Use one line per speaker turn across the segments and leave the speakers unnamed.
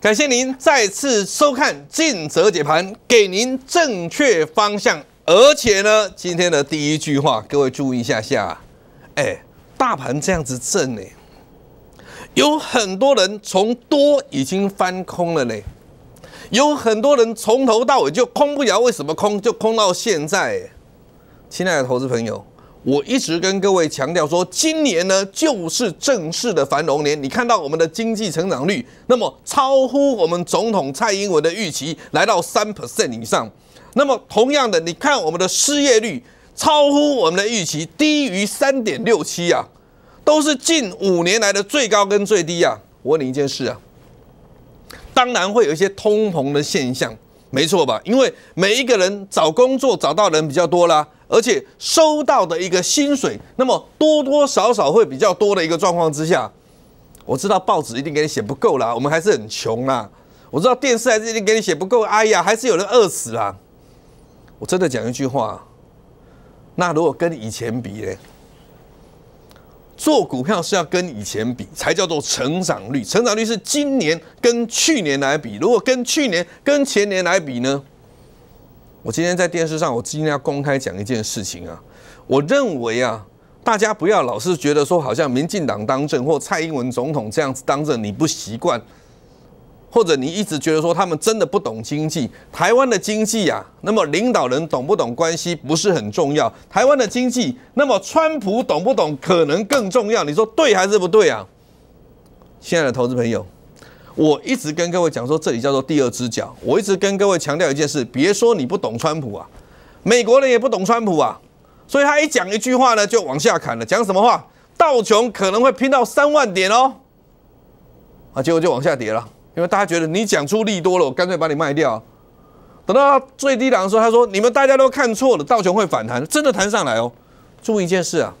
感谢您再次收看《尽责解盘》，给您正确方向。而且呢，今天的第一句话，各位注意一下下。哎，大盘这样子震呢，有很多人从多已经翻空了呢，有很多人从头到尾就空不了，为什么空就空到现在？亲爱的投资朋友。我一直跟各位强调说，今年呢就是正式的繁荣年。你看到我们的经济成长率，那么超乎我们总统蔡英文的预期，来到三 percent 以上。那么同样的，你看我们的失业率超乎我们的预期，低于三点六七啊，都是近五年来的最高跟最低啊。我问你一件事啊，当然会有一些通膨的现象，没错吧？因为每一个人找工作找到人比较多啦。而且收到的一个薪水，那么多多少少会比较多的一个状况之下，我知道报纸一定给你写不够啦，我们还是很穷啦。我知道电视还是已给你写不够，哎呀，还是有人饿死啦。我真的讲一句话，那如果跟以前比呢？做股票是要跟以前比才叫做成长率，成长率是今年跟去年来比，如果跟去年跟前年来比呢？我今天在电视上，我今天要公开讲一件事情啊！我认为啊，大家不要老是觉得说，好像民进党当政或蔡英文总统这样子当政你不习惯，或者你一直觉得说他们真的不懂经济。台湾的经济啊，那么领导人懂不懂关系不是很重要。台湾的经济，那么川普懂不懂可能更重要。你说对还是不对啊？亲爱的投资朋友。我一直跟各位讲说，这里叫做第二只脚。我一直跟各位强调一件事：别说你不懂川普啊，美国人也不懂川普啊。所以他一讲一句话呢，就往下砍了。讲什么话？道琼可能会拼到三万点哦。啊，结果就往下跌了，因为大家觉得你讲出利多了，我干脆把你卖掉。等到最低档的时候，他说：“你们大家都看错了，道琼会反弹，真的弹上来哦。”注意一件事啊。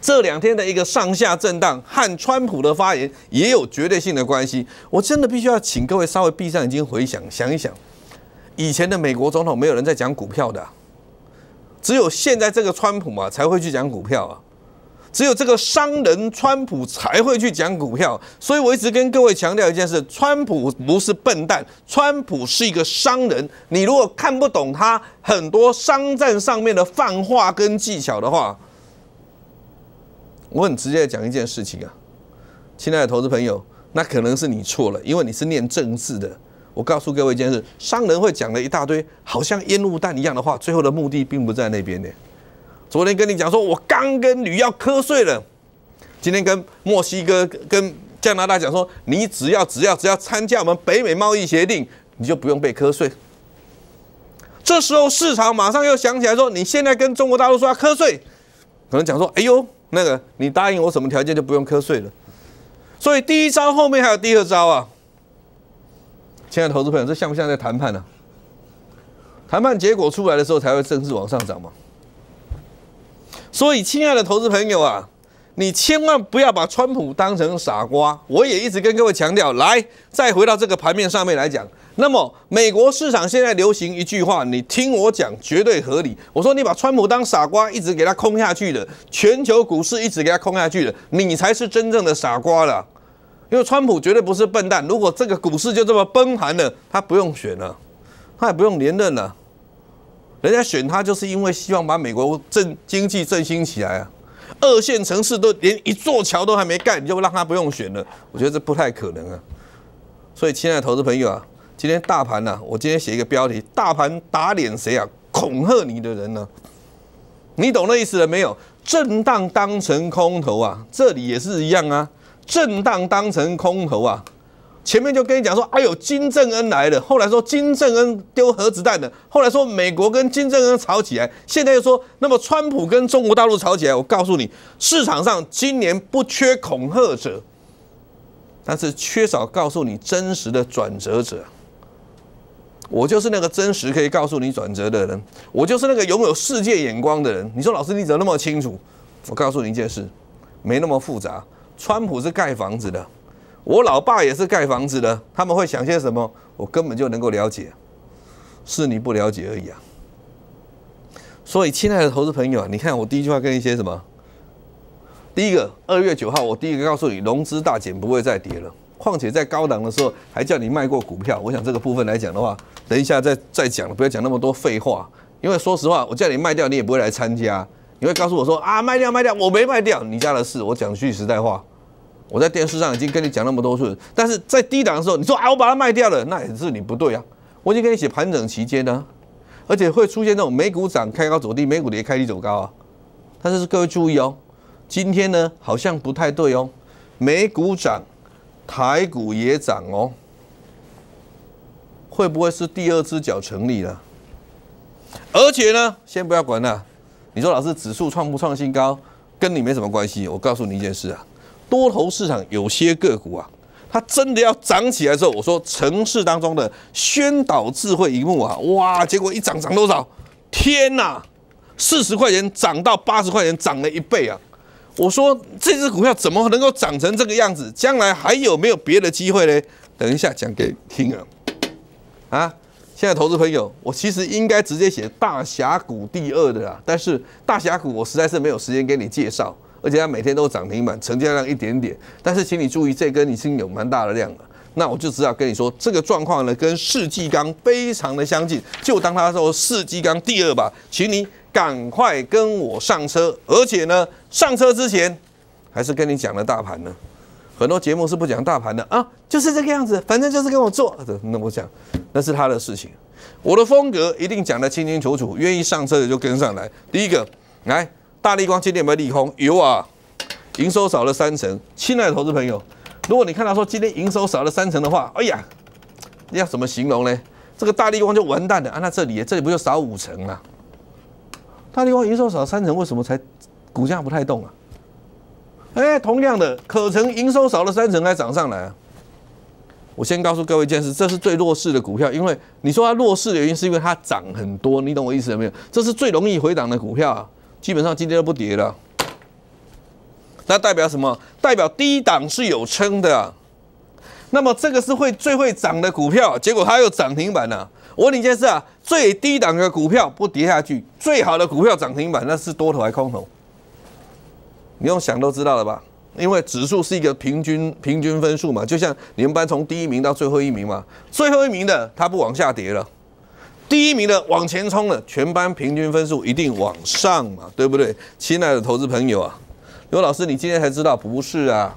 这两天的一个上下震荡和川普的发言也有绝对性的关系。我真的必须要请各位稍微闭上眼睛回想想一想，以前的美国总统没有人在讲股票的，只有现在这个川普嘛才会去讲股票啊，只有这个商人川普才会去讲股票。所以我一直跟各位强调一件事：川普不是笨蛋，川普是一个商人。你如果看不懂他很多商战上面的泛化跟技巧的话，我很直接的讲一件事情啊，亲爱的投资朋友，那可能是你错了，因为你是念政治的。我告诉各位一件事，商人会讲了一大堆好像烟雾弹一样的话，最后的目的并不在那边的。昨天跟你讲说，我刚跟吕要瞌睡了，今天跟墨西哥跟加拿大讲说，你只要只要只要参加我们北美贸易协定，你就不用被瞌睡。这时候市场马上又想起来说，你现在跟中国大陆说瞌睡，可能讲说，哎呦。那个，你答应我什么条件就不用瞌睡了。所以第一招后面还有第二招啊，亲爱的投资朋友，这像不像在谈判呢？谈判结果出来的时候才会正式往上涨嘛。所以，亲爱的投资朋友啊，你千万不要把川普当成傻瓜。我也一直跟各位强调，来，再回到这个盘面上面来讲。那么，美国市场现在流行一句话，你听我讲，绝对合理。我说你把川普当傻瓜，一直给他空下去的，全球股市一直给他空下去的，你才是真正的傻瓜了。因为川普绝对不是笨蛋，如果这个股市就这么崩盘了，他不用选了，他也不用连任了。人家选他就是因为希望把美国振经济振兴起来啊。二线城市都连一座桥都还没盖，你就让他不用选了？我觉得这不太可能啊。所以，亲爱的投资朋友啊。今天大盘呢？我今天写一个标题：大盘打脸谁啊？恐吓你的人呢？你懂那意思了没有？震荡当成空头啊，这里也是一样啊。震荡当成空头啊，前面就跟你讲说，哎呦，金正恩来了，后来说金正恩丢核子弹的，后来说美国跟金正恩吵起来，现在又说那么川普跟中国大陆吵起来。我告诉你，市场上今年不缺恐吓者，但是缺少告诉你真实的转折者。我就是那个真实可以告诉你转折的人，我就是那个拥有世界眼光的人。你说老师你怎么那么清楚？我告诉你一件事，没那么复杂。川普是盖房子的，我老爸也是盖房子的，他们会想些什么？我根本就能够了解，是你不了解而已啊。所以，亲爱的投资朋友啊，你看我第一句话跟一些什么？第一个，二月九号，我第一个告诉你融资大减，不会再跌了。况且在高档的时候还叫你卖过股票，我想这个部分来讲的话，等一下再再讲不要讲那么多废话。因为说实话，我叫你卖掉，你也不会来参加，你会告诉我说啊卖掉卖掉，我没卖掉，你家的事。我讲句实在话，我在电视上已经跟你讲那么多次，但是在低档的时候，你说啊我把它卖掉了，那也是你不对啊。我已经跟你写盘整期间呢，而且会出现这种美股涨开高走低，美股跌开低走高啊。但是各位注意哦，今天呢好像不太对哦，美股涨。台股也涨哦，会不会是第二只脚成立了？而且呢，先不要管那，你说老师指数创不创新高，跟你没什么关系。我告诉你一件事啊，多头市场有些个股啊，它真的要涨起来之后，我说城市当中的宣导智慧一幕啊，哇，结果一涨涨多少？天哪，四十块钱涨到八十块钱，涨了一倍啊！我说这只股票怎么能够涨成这个样子？将来还有没有别的机会呢？等一下讲给听啊！啊，现在投资朋友，我其实应该直接写大峡谷第二的啦。但是大峡谷我实在是没有时间给你介绍，而且它每天都涨停板，成交量一点点。但是请你注意，这根已经有蛮大的量了。那我就只好跟你说，这个状况呢跟世纪刚非常的相近，就当它说世纪刚第二吧。请你。赶快跟我上车，而且呢，上车之前还是跟你讲了大盘呢。很多节目是不讲大盘的啊，就是这个样子，反正就是跟我做。那我讲，那是他的事情，我的风格一定讲得清清楚楚。愿意上车的就跟上来。第一个，来，大立光今天有没有利空？有啊，营收少了三成。亲爱的投资朋友，如果你看到说今天营收少了三成的话，哎呀，要怎么形容呢？这个大立光就完蛋了啊！那这里，这里不就少五成吗？大立旺营收少三成，为什么才股价不太动啊？哎，同样的可成营收少了三成还涨上来啊！我先告诉各位一件事，这是最弱势的股票，因为你说它弱势的原因是因为它涨很多，你懂我意思了没有？这是最容易回档的股票，啊，基本上今天都不跌了。那代表什么？代表低档是有撑的。那么这个是会最会涨的股票，结果它又涨停板了。我问你件事啊，最低档的股票不跌下去，最好的股票涨停板那是多头还是空头？你用想都知道了吧？因为指数是一个平均平均分数嘛，就像你们班从第一名到最后一名嘛，最后一名的它不往下跌了，第一名的往前冲了，全班平均分数一定往上嘛，对不对？亲爱的投资朋友啊，刘老师，你今天才知道不是啊。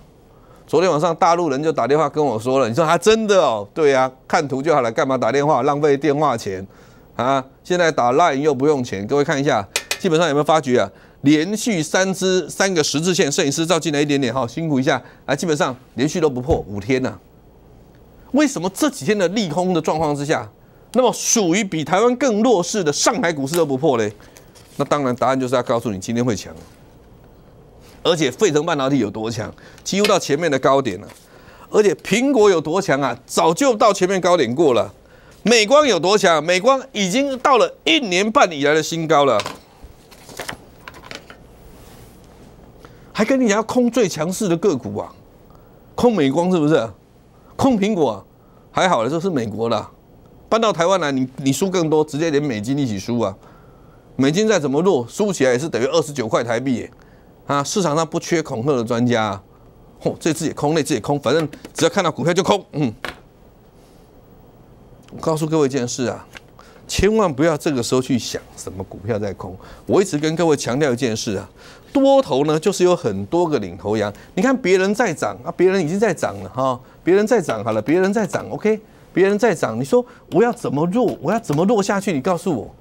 昨天晚上大陆人就打电话跟我说了，你说他真的哦？对呀，看图就好了，干嘛打电话浪费电话钱啊？现在打 Line 又不用钱，各位看一下，基本上有没有发觉啊？连续三支三个十字线，摄影师照进来一点点哈，辛苦一下啊！基本上连续都不破五天啊。为什么这几天的利空的状况之下，那么属于比台湾更弱势的上海股市都不破嘞？那当然，答案就是要告诉你，今天会强。而且，费城半导体有多强，几乎到前面的高点了。而且，苹果有多强啊，早就到前面高点过了。美光有多强？美光已经到了一年半以来的新高了。还跟你讲要空最强势的个股啊，空美光是不是？空苹果，还好了，这是美国的，搬到台湾来，你你输更多，直接连美金一起输啊。美金再怎么弱，输起来也是等于二十九块台币啊，市场上不缺恐吓的专家，嚯，自自己空，那自己空，反正只要看到股票就空，嗯。我告诉各位一件事啊，千万不要这个时候去想什么股票在空。我一直跟各位强调一件事啊，多头呢就是有很多个领头羊，你看别人在涨啊，别人已经在涨了哈，别人在涨好了，别人在涨，OK，别人在涨，你说我要怎么弱，我要怎么弱下去？你告诉我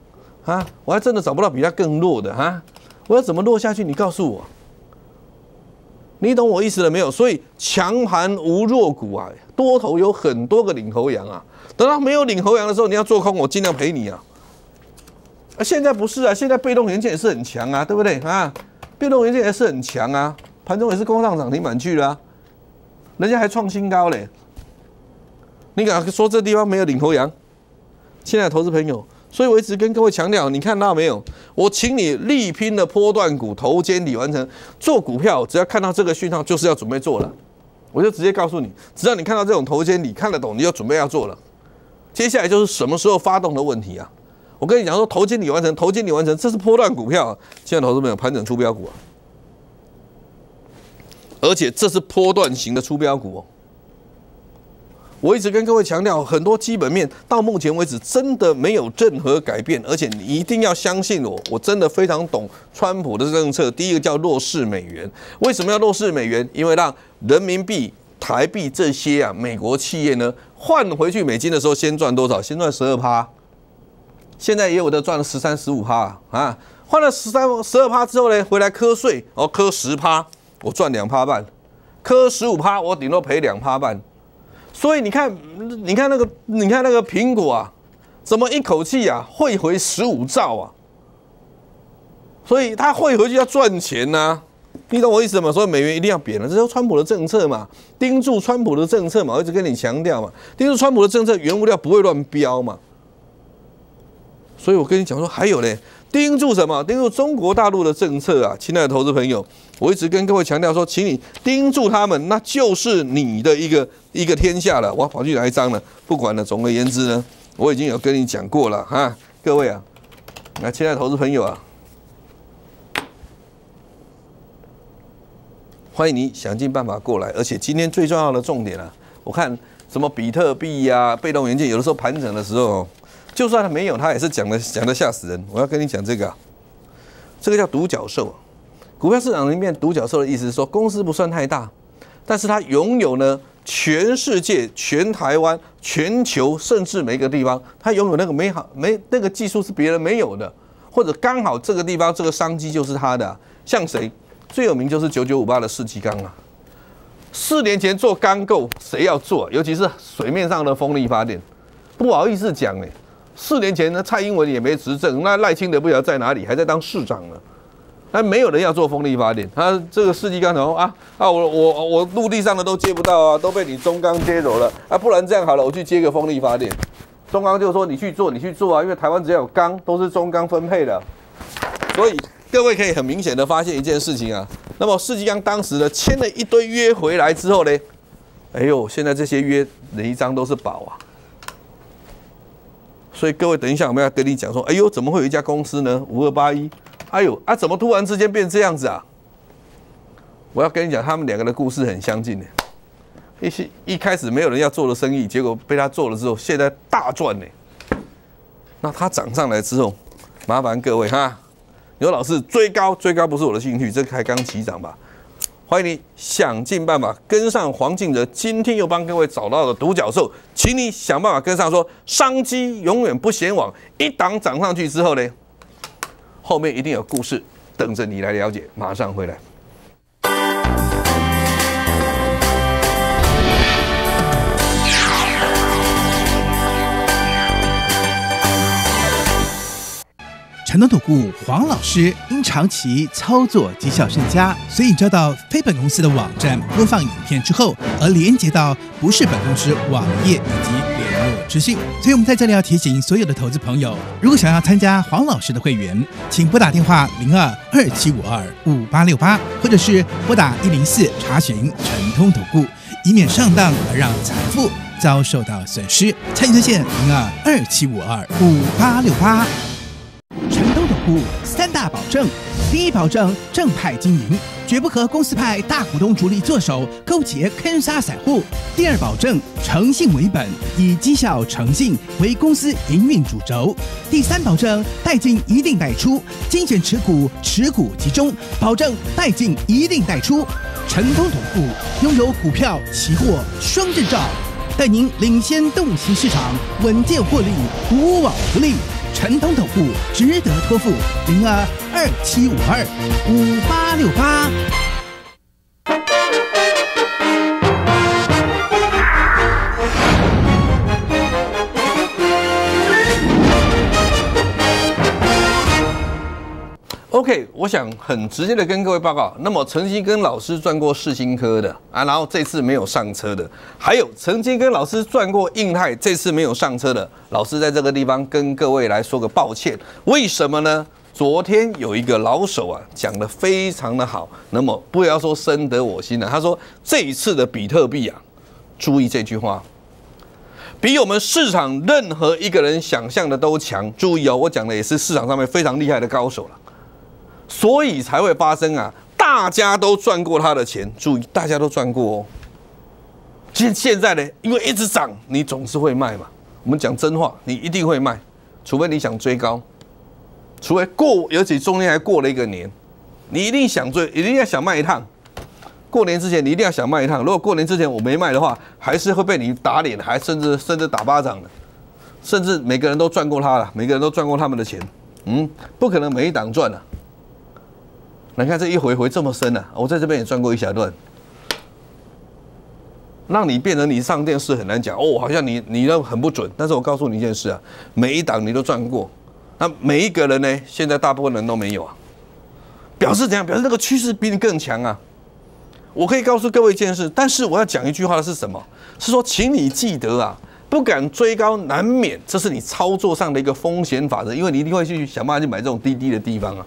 啊，我还真的找不到比他更弱的啊。我要怎么落下去？你告诉我，你懂我意思了没有？所以强盘无弱股啊，多头有很多个领头羊啊。等到没有领头羊的时候，你要做空，我尽量陪你啊。现在不是啊，现在被动元件也是很强啊，对不对啊？被动元件也是很强啊，盘中也是攻上涨停板去了，人家还创新高嘞。你敢说这地方没有领头羊？现在投资朋友。所以我一直跟各位强调，你看到没有？我请你力拼的波段股头肩底完成做股票，只要看到这个讯号，就是要准备做了。我就直接告诉你，只要你看到这种头肩底看得懂，你就准备要做了。接下来就是什么时候发动的问题啊！我跟你讲说，头肩底完成，头肩底完成，这是波段股票，现在投资没有盘整出标股啊，而且这是波段型的出标股。我一直跟各位强调，很多基本面到目前为止真的没有任何改变，而且你一定要相信我，我真的非常懂川普的政策。第一个叫弱势美元，为什么要弱势美元？因为让人民币、台币这些啊美国企业呢换回去美金的时候，先赚多少？先赚十二趴，现在也有的赚了十三、十五趴啊。换了十三、十二趴之后呢，回来磕税，哦，磕十趴，我赚两趴半；磕十五趴，我顶多赔两趴半。所以你看，你看那个，你看那个苹果啊，怎么一口气啊汇回十五兆啊？所以他汇回去要赚钱呐，你懂我意思吗？所以美元一定要贬了，这是川普的政策嘛，盯住川普的政策嘛，我一直跟你强调嘛，盯住川普的政策，原物料不会乱飙嘛。所以我跟你讲说，还有嘞。盯住什么？盯住中国大陆的政策啊，亲爱的投资朋友，我一直跟各位强调说，请你盯住他们，那就是你的一个一个天下了。我跑去哪一张了，不管了。总而言之呢，我已经有跟你讲过了哈，各位啊，那亲爱的投资朋友啊，欢迎你想尽办法过来。而且今天最重要的重点啊，我看什么比特币呀、被动元件，有的时候盘整的时候。就算他没有，他也是讲的讲的吓死人。我要跟你讲这个，这个叫独角兽。股票市场里面，独角兽的意思是说公司不算太大，但是它拥有呢全世界、全台湾、全球甚至每个地方，它拥有那个美好、没那个技术是别人没有的，或者刚好这个地方这个商机就是它的。像谁最有名？就是九九五八的世纪钢啊。四年前做钢构，谁要做？尤其是水面上的风力发电，不好意思讲哎。四年前呢，蔡英文也没执政，那赖清德不晓得在哪里，还在当市长呢。那没有人要做风力发电，他这个世纪钢头啊，啊我我我陆地上的都接不到啊，都被你中钢接走了啊，不然这样好了，我去接个风力发电。中钢就说你去做，你去做啊，因为台湾只有钢，都是中钢分配的。所以各位可以很明显的发现一件事情啊，那么世纪钢当时呢签了一堆约回来之后呢，哎呦，现在这些约每一张都是宝啊。所以各位，等一下我们要跟你讲说，哎呦，怎么会有一家公司呢？五二八一，哎呦啊，怎么突然之间变这样子啊？我要跟你讲，他们两个的故事很相近的，一些一开始没有人要做的生意，结果被他做了之后，现在大赚呢。那他涨上来之后，麻烦各位哈，刘老师追高追高不是我的兴趣，这才刚起涨吧。欢迎你想尽办法跟上黄敬哲。今天又帮各位找到了独角兽，请你想办法跟上。说商机永远不嫌晚，一档涨上去之后呢，后面一定有故事等着你来了解。马上回来。
诚通投顾黄老师因长期操作绩效甚佳，所以招到非本公司的网站播放影片之后，而连接到不是本公司网页以及联络资讯。所以我们在这里要提醒所有的投资朋友，如果想要参加黄老师的会员，请拨打电话零二二七五二五八六八，或者是拨打一零四查询诚通投顾，以免上当而让财富遭受到损失。参与推线零二二七五二五八六八。五三大保证：第一保证正派经营，绝不和公司派大股东主力做手勾结坑杀散户；第二保证诚信为本，以绩效诚信为公司营运主轴；第三保证代进一定代出，精选持股，持股集中，保证代进一定代出。成功同户，拥有股票期货双证照，带您领先洞悉市场，稳健获利，无往不利。城通总部值得托付，零二二七五二五八六八。
我想很直接的跟各位报告，那么曾经跟老师转过世新科的啊，然后这次没有上车的，还有曾经跟老师转过印泰，这次没有上车的，老师在这个地方跟各位来说个抱歉，为什么呢？昨天有一个老手啊讲的非常的好，那么不要说深得我心了，他说这一次的比特币啊，注意这句话，比我们市场任何一个人想象的都强，注意哦，我讲的也是市场上面非常厉害的高手了。所以才会发生啊！大家都赚过他的钱，注意，大家都赚过哦。现现在呢，因为一直涨，你总是会卖嘛。我们讲真话，你一定会卖，除非你想追高，除非过，尤其中间还过了一个年，你一定想追，一定要想卖一趟。过年之前，你一定要想卖一趟。如果过年之前我没卖的话，还是会被你打脸，还甚至甚至打巴掌的。甚至每个人都赚过他了，每个人都赚过他们的钱。嗯，不可能每一档赚啊。你看这一回回这么深呢，我在这边也转过一小段，让你变成你上电视很难讲哦，好像你你都很不准。但是我告诉你一件事啊，每一档你都转过，那每一个人呢，现在大部分人都没有啊，表示怎样？表示那个趋势比你更强啊。我可以告诉各位一件事，但是我要讲一句话的是什么？是说，请你记得啊，不敢追高，难免，这是你操作上的一个风险法则，因为你一定会去想办法去买这种低低的地方啊。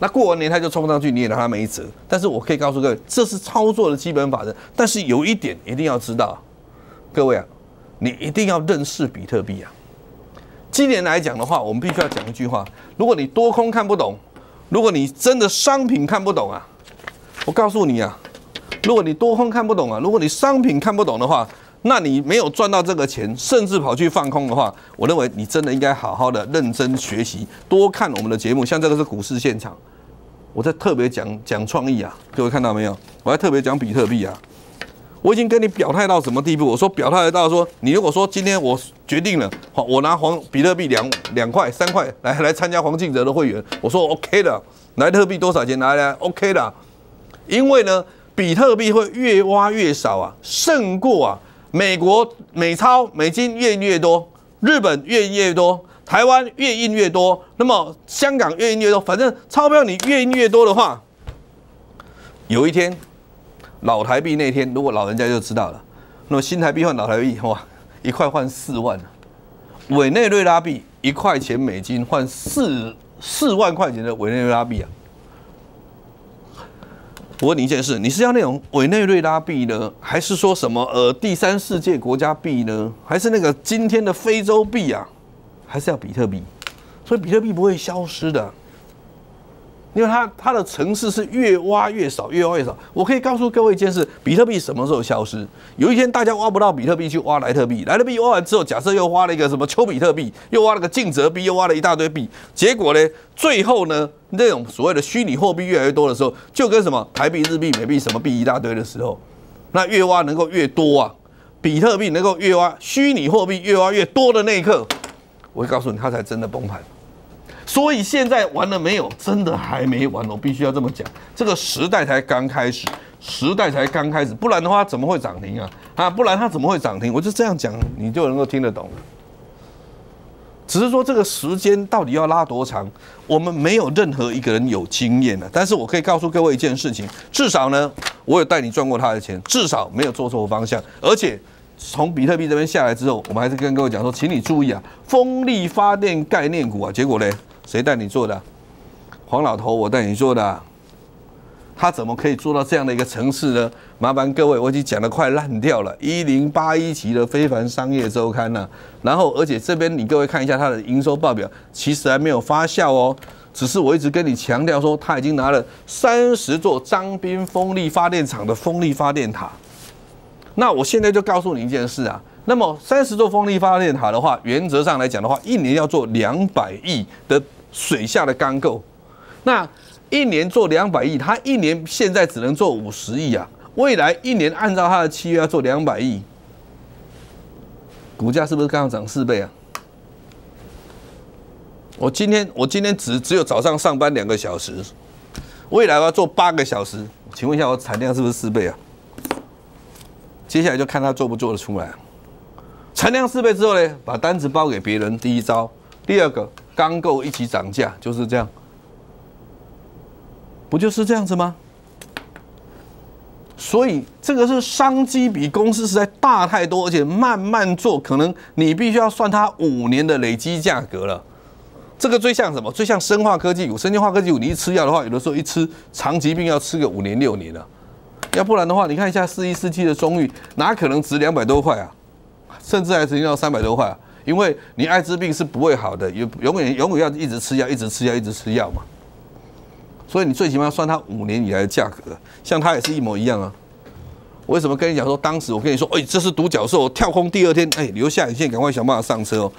那过完年他就冲上去，你也拿他没辙。但是我可以告诉各位，这是操作的基本法则。但是有一点一定要知道，各位啊，你一定要认识比特币啊。今年来讲的话，我们必须要讲一句话：如果你多空看不懂，如果你真的商品看不懂啊，我告诉你啊，如果你多空看不懂啊，如果你商品看不懂的话。那你没有赚到这个钱，甚至跑去放空的话，我认为你真的应该好好的认真学习，多看我们的节目。像这个是股市现场，我在特别讲讲创意啊，各位看到没有？我还特别讲比特币啊，我已经跟你表态到什么地步？我说表态到说，你如果说今天我决定了，好，我拿黄比特币两两块三块来来参加黄敬泽的会员，我说 OK 的，莱特币多少钱？来来 OK 的，因为呢，比特币会越挖越少啊，胜过啊。美国美钞美金越印越多，日本越印越多，台湾越印越多，那么香港越印越多。反正钞票你越印越多的话，有一天老台币那天，如果老人家就知道了，那么新台币换老台币哇，一块换四万啊！委内瑞拉币一块钱美金换四四万块钱的委内瑞拉币啊！我问你一件事：你是要那种委内瑞拉币呢，还是说什么呃第三世界国家币呢，还是那个今天的非洲币啊，还是要比特币？所以比特币不会消失的。因为它它的层次是越挖越少，越挖越少。我可以告诉各位一件事：比特币什么时候消失？有一天大家挖不到比特币，去挖莱特币，莱特币挖完之后，假设又挖了一个什么丘比特币，又挖了个净泽币，又挖了一大堆币。结果呢，最后呢，那种所谓的虚拟货币越来越多的时候，就跟什么台币、日币、美币、什么币一大堆的时候，那越挖能够越多啊，比特币能够越挖，虚拟货币越挖越多的那一刻，我会告诉你，它才真的崩盘。所以现在完了没有？真的还没完，我必须要这么讲。这个时代才刚开始，时代才刚开始，不然的话怎么会涨停啊？啊，不然它怎么会涨停？我就这样讲，你就能够听得懂。只是说这个时间到底要拉多长，我们没有任何一个人有经验的。但是我可以告诉各位一件事情，至少呢，我有带你赚过他的钱，至少没有做错方向。而且从比特币这边下来之后，我们还是跟各位讲说，请你注意啊，风力发电概念股啊，结果呢？谁带你做的？黄老头，我带你做的。他怎么可以做到这样的一个层次呢？麻烦各位，我已经讲得快烂掉了。一零八一级的《非凡商业周刊》呢？然后，而且这边你各位看一下他的营收报表，其实还没有发酵哦。只是我一直跟你强调说，他已经拿了三十座张斌风力发电厂的风力发电塔。那我现在就告诉你一件事啊。那么三十座风力发电塔的话，原则上来讲的话，一年要做两百亿的。水下的钢构，那一年做两百亿，他一年现在只能做五十亿啊！未来一年按照他的契约要做两百亿，股价是不是刚好涨四倍啊？我今天我今天只只有早上上班两个小时，未来要做八个小时，请问一下我产量是不是四倍啊？接下来就看他做不做得出来，产量四倍之后呢，把单子包给别人，第一招，第二个。钢构一起涨价，就是这样，不就是这样子吗？所以这个是商机比公司实在大太多，而且慢慢做，可能你必须要算它五年的累积价格了。这个最像什么？最像生化科技股、生化科技股。你一吃药的话，有的时候一吃长疾病要吃个五年六年了，要不然的话，你看一下四一四七的中域，哪可能值两百多块啊？甚至还值要三百多块。因为你艾滋病是不会好的，永永远永远要一直吃药，一直吃药，一直吃药嘛。所以你最起码算它五年以来的价格，像它也是一模一样啊。为什么跟你讲说，当时我跟你说，哎，这是独角兽跳空，第二天，哎，留下影线，赶快想办法上车哦。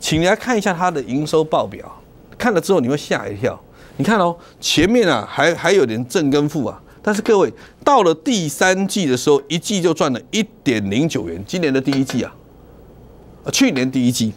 请你来看一下它的营收报表，看了之后你会吓一跳。你看哦，前面啊还还有点正跟负啊，但是各位到了第三季的时候，一季就赚了一点零九元，今年的第一季啊。去年第一季，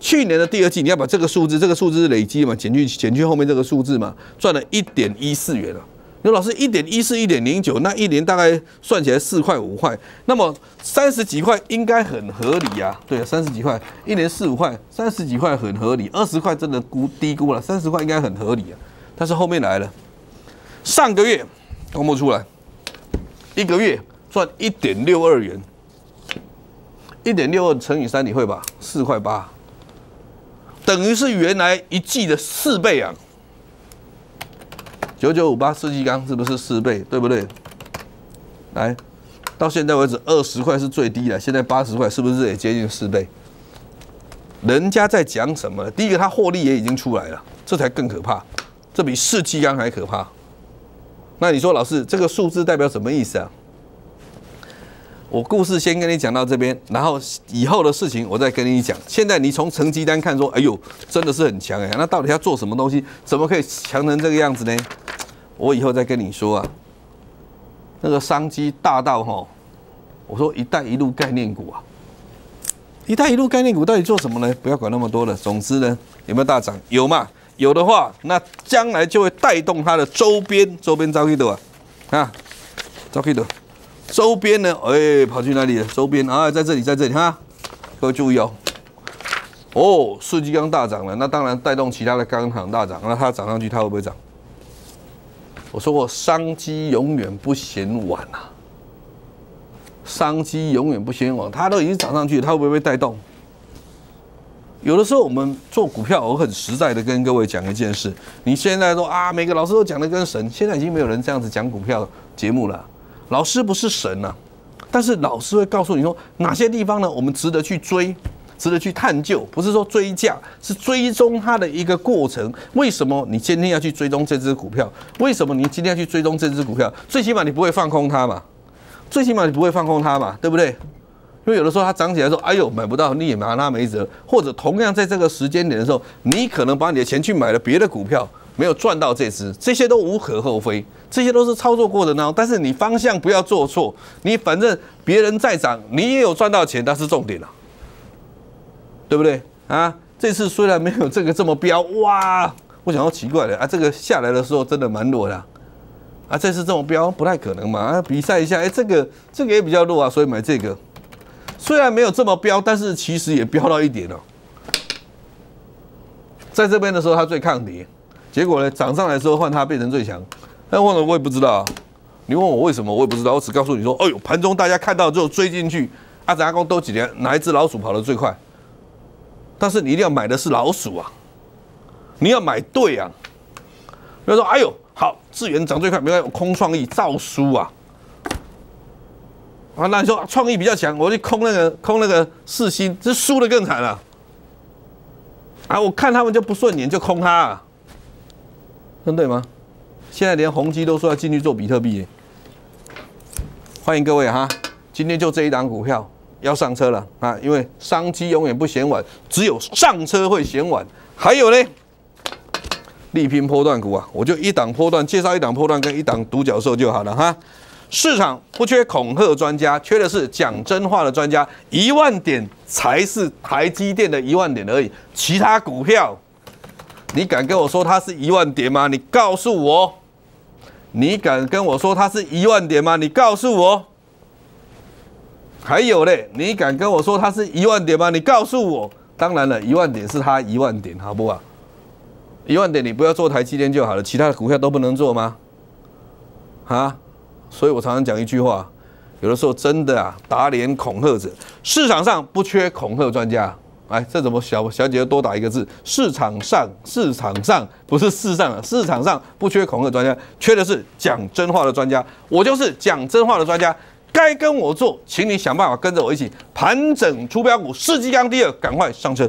去年的第二季，你要把这个数字，这个数字是累积嘛，减去减去后面这个数字嘛，赚了一点一四元啊。刘老师，一点一四一点零九，那一年大概算起来四块五块，那么三十几块应该很合理呀。对，啊，三十几块一年四五块，三十几块很合理，二十块真的估低估了，三十块应该很合理啊。但是后面来了，上个月公布出来，一个月赚一点六二元。一点六二乘以三，你会吧？四块八，等于是原来一季的四倍啊！九九五八四季钢是不是四倍？对不对？来到现在为止，二十块是最低的，现在八十块是不是也接近四倍？人家在讲什么？第一个，他获利也已经出来了，这才更可怕，这比四季钢还可怕。那你说，老师，这个数字代表什么意思啊？我故事先跟你讲到这边，然后以后的事情我再跟你讲。现在你从成绩单看说，哎呦，真的是很强哎。那到底要做什么东西？怎么可以强成这个样子呢？我以后再跟你说啊。那个商机大到哈，我说“一带一路”概念股啊，“一带一路”概念股到底做什么呢？不要管那么多了。总之呢，有没有大涨？有嘛？有的话，那将来就会带动它的周边，周边招气的啊，啊，招气的。周边呢？哎，跑去哪里了？周边啊，在这里，在这里，哈，各位注意哦。哦，瞬季度大涨了，那当然带动其他的钢厂大涨。那它涨上去，它会不会涨？我说，商机永远不嫌晚啊！商机永远不嫌晚，它都已经涨上去，它会不会带动？有的时候我们做股票，我很实在的跟各位讲一件事：你现在说啊，每个老师都讲的跟神，现在已经没有人这样子讲股票节目了。老师不是神呐，但是老师会告诉你说哪些地方呢？我们值得去追，值得去探究，不是说追价，是追踪它的一个过程。为什么你今天要去追踪这只股票？为什么你今天要去追踪这只股票？最起码你不会放空它嘛，最起码你不会放空它嘛，对不对？因为有的时候它涨起来说，哎呦买不到，你也拿它没辙。或者同样在这个时间点的时候，你可能把你的钱去买了别的股票。没有赚到这只，这些都无可厚非，这些都是操作过的呢。但是你方向不要做错，你反正别人再涨，你也有赚到钱，那是重点了，对不对啊？这次虽然没有这个这么飙，哇！我想要奇怪了啊，这个下来的时候真的蛮弱的啊，这次这么飙不太可能嘛啊？比赛一下，哎，这个这个也比较弱啊，所以买这个，虽然没有这么飙，但是其实也飙到一点了，在这边的时候它最抗跌。结果呢？涨上来之后，换它变成最强。那换了，我也不知道。你问我为什么，我也不知道。我只告诉你说，哎呦，盘中大家看到之后追进去，阿仔阿公都几年，哪一只老鼠跑得最快？但是你一定要买的是老鼠啊，你要买对啊。他说：哎呦，好，智源涨最快，没关系，空创意，照输啊。啊，那你说创意比较强，我就空那个空那个四星，这输的更惨了。啊，我看他们就不顺眼，就空他。真对吗？现在连宏基都说要进去做比特币。欢迎各位哈，今天就这一档股票要上车了啊！因为商机永远不嫌晚，只有上车会嫌晚。还有呢，力拼波段股啊！我就一档波段介绍一档波段跟一档独角兽就好了哈。市场不缺恐吓专家，缺的是讲真话的专家。一万点才是台积电的一万点而已，其他股票。你敢跟我说它是一万点吗？你告诉我。你敢跟我说它是一万点吗？你告诉我。还有嘞，你敢跟我说它是一万点吗？你告诉我。当然了，一万点是它一万点，好不好？一万点你不要做台积电就好了，其他的股票都不能做吗？啊？所以我常常讲一句话，有的时候真的啊，打脸恐吓者，市场上不缺恐吓专家。哎，这怎么小小姐又多打一个字？市场上，市场上不是市上，市场上不缺恐吓专家，缺的是讲真话的专家。我就是讲真话的专家，该跟我做，请你想办法跟着我一起盘整出标股，世纪刚第二，赶快上车。